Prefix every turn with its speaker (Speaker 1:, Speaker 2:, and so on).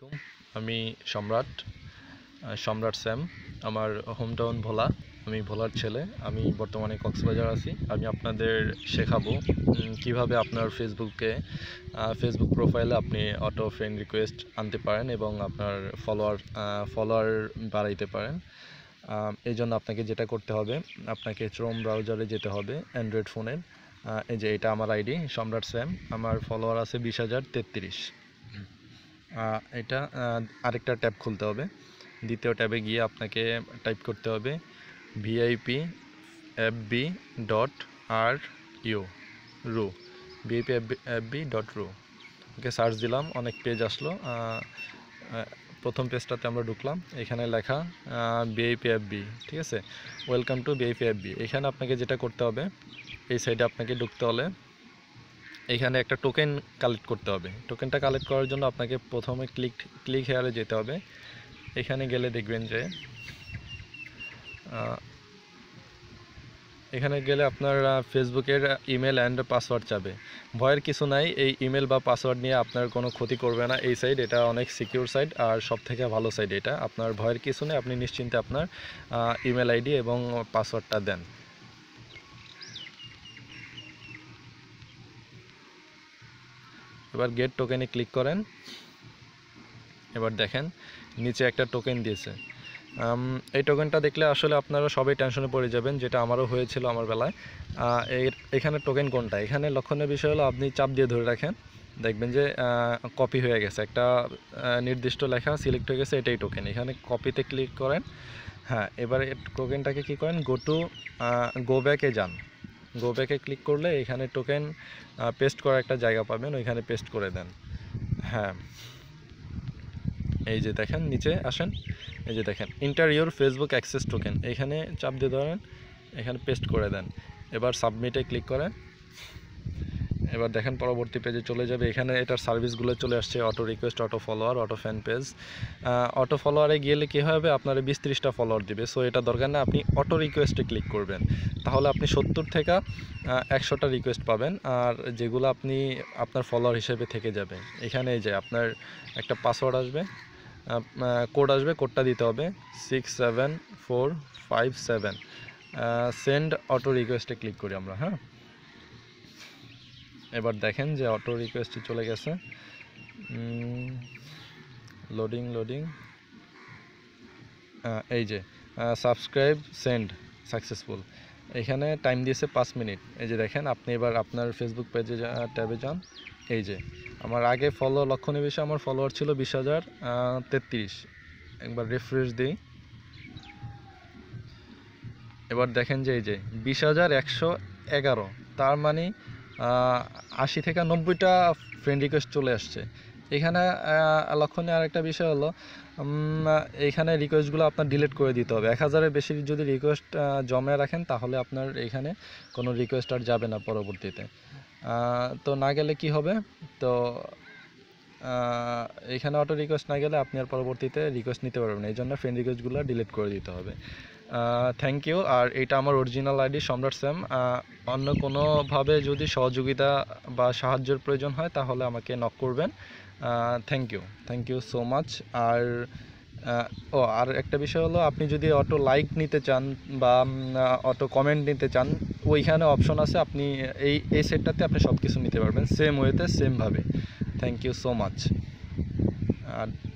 Speaker 1: আলাইকুম আমি সম্রাট সম্রাট স্যাম আমার হোম টাউন ভোলা আমি ভোলার ছেলে আমি বর্তমানে কক্সবাজার আছি আমি আপনাদের শেখাবো কিভাবে আপনার ফেসবুকে ফেসবুক প্রোফাইলে আপনি অটো ফ্রেন্ড রিকোয়েস্ট আনতে পারেন এবং আপনার ফলোয়ার ফলোয়ার বাড়াইতে পারেন এই জন্য আপনাকে যেটা করতে হবে আপনাকে চ্রোম ব্রাউজারে যেতে হবে অ্যান্ড্রয়েড ফোনের এই যে এটা আমার আইডি সম্রাট স্যাম আমার ফলোয়ার আছে বিশ হাজার তেত্রিশ এটা আরেকটা ট্যাব খুলতে হবে দ্বিতীয় ট্যাবে গিয়ে আপনাকে টাইপ করতে হবে VIP F B dot R U ru VIP F F B dot ru okay search দিলাম অনেক পেজ আসলো প্রথম পেজটাতে আমরা ঢুকলাম এখানে লেখা বিআইপি এফ বি ঠিক আছে welcome to VIP F B এখানে আপনাকে যেটা করতে হবে এই সাইডে আপনাকে ঢুকতে হলে এখানে একটা টোকেন কালেক্ট করতে হবে টোকেনটা কালেক্ট করার জন্য আপনাকে প্রথমে ক্লিক ক্লিক হেয়ারে যেতে হবে এখানে গেলে দেখবেন যে এখানে গেলে আপনার ফেসবুকের ইমেল অ্যান্ড পাসওয়ার্ড চাবে ভয়ের কিছু নাই এই ইমেল বা পাসওয়ার্ড নিয়ে আপনার কোনো ক্ষতি করবে না এই সাইড এটা অনেক সিকিউর সাইড আর সব থেকে ভালো সাইড এটা আপনার ভয়ের কিছু নেই আপনি নিশ্চিন্তে আপনার ইমেল আইডি এবং পাসওয়ার্ডটা দেন এবার গেট টোকেনে ক্লিক করেন এবার দেখেন নিচে একটা টোকেন দিয়েছে এই টোকেনটা দেখলে আসলে আপনারা সবাই টেনশনে পড়ে যাবেন যেটা আমারও হয়েছিল আমার বেলায় এর এখানে টোকেন কোনটা এখানে লক্ষণের বিষয় হলো আপনি চাপ দিয়ে ধরে রাখেন দেখবেন যে কপি হয়ে গেছে একটা নির্দিষ্ট লেখা সিলেক্ট হয়ে গেছে এটাই টোকেন এখানে কপিতে ক্লিক করেন হ্যাঁ এবার টোকেনটাকে কি করেন গো টু গো ব্যাকে যান গো ব্যাকে ক্লিক করলে এখানে টোকেন পেস্ট করা একটা জায়গা পাবেন ওইখানে পেস্ট করে দেন হ্যাঁ এই যে দেখেন নিচে আসেন এই যে দেখেন enter your Facebook access token এখানে চাপ দিয়ে ধরেন এখানে পেস্ট করে দেন এবার সাবমিটে ক্লিক করেন এবার দেখেন পরবর্তী পেজে চলে যাবে এখানে এটার সার্ভিসগুলো চলে আসছে auto request auto follower auto fan page auto ফলোয়ারে গেলে কী হবে আপনার বিশ ত্রিশটা ফলোয়ার দিবে সো এটা দরকার না আপনি অটো রিকোয়েস্টে ক্লিক করবেন তাহলে আপনি সত্তর থেকে একশোটা রিকোয়েস্ট পাবেন আর যেগুলো আপনি আপনার ফলোয়ার হিসেবে থেকে যাবে এখানে যে আপনার একটা পাসওয়ার্ড আসবে কোড আসবে কোডটা দিতে হবে six seven four five seven send auto রিকোয়েস্টে ক্লিক করি আমরা হ্যাঁ এবার দেখেন যে অটো রিকোয়েস্টটি চলে গেছে লোডিং লোডিং এই যে সাবস্ক্রাইব সেন্ড সাকসেসফুল এখানে টাইম দিয়েছে পাঁচ মিনিট এই যে দেখেন আপনি এবার আপনার ফেসবুক পেজে ট্যাবে যান এই যে আমার আগে ফলো লক্ষণীয় বিষয়ে আমার ফলোয়ার ছিল বিশ হাজার তেত্রিশ একবার রেফ্রেশ দিই এবার দেখেন যে এই যে বিশ হাজার একশো এগারো তার মানে আশি থেকে নব্বইটা ফ্রেন্ড রিকোয়েস্ট চলে আসছে এখানে লক্ষণীয় আরেকটা বিষয় হলো এইখানে রিকোয়েস্টগুলো আপনার ডিলিট করে দিতে হবে এক হাজারের বেশি যদি রিকোয়েস্ট জমে রাখেন তাহলে আপনার এখানে কোনো রিকোয়েস্ট আর যাবে না পরবর্তীতে তো না গেলে কি হবে তো এখানে অটো রিকোয়েস্ট না গেলে আপনি আর পরবর্তীতে রিকোয়েস্ট নিতে পারবেন এই জন্য ফ্রেন্ড রিকোয়েস্টগুলো ডিলিট করে দিতে হবে থ্যাংক ইউ আর এটা আমার অরিজিনাল আইডি সম্রাট স্যাম অন্য কোনোভাবে যদি সহযোগিতা বা সাহায্যের প্রয়োজন হয় তাহলে আমাকে নক করবেন thank you thank you so much আর ও আর একটা বিষয় হলো আপনি যদি অটো লাইক নিতে চান বা অটো কমেন্ট নিতে চান ওইখানে অপশন আছে আপনি এই এই সেটটাতে আপনি সব কিছু নিতে পারবেন সেম ওয়েতে সেমভাবে thank you so much R